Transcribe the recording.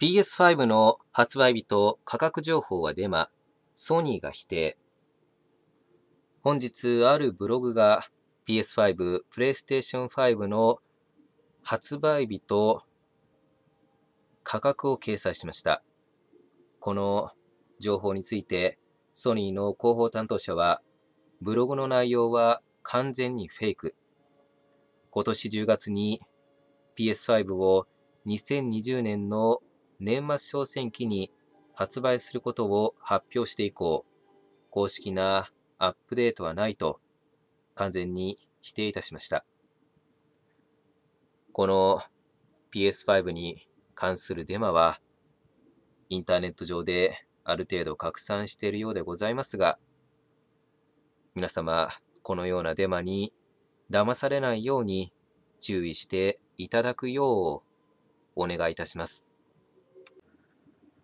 PS5 の発売日と価格情報はデマ、ソニーが否定。本日、あるブログが PS5、PlayStation 5の発売日と価格を掲載しました。この情報について、ソニーの広報担当者は、ブログの内容は完全にフェイク。今年10月に PS5 を2020年の年末商戦期に発売することを発表して以降、公式なアップデートはないと完全に否定いたしました。この PS5 に関するデマは、インターネット上である程度拡散しているようでございますが、皆様、このようなデマに騙されないように注意していただくようお願いいたします。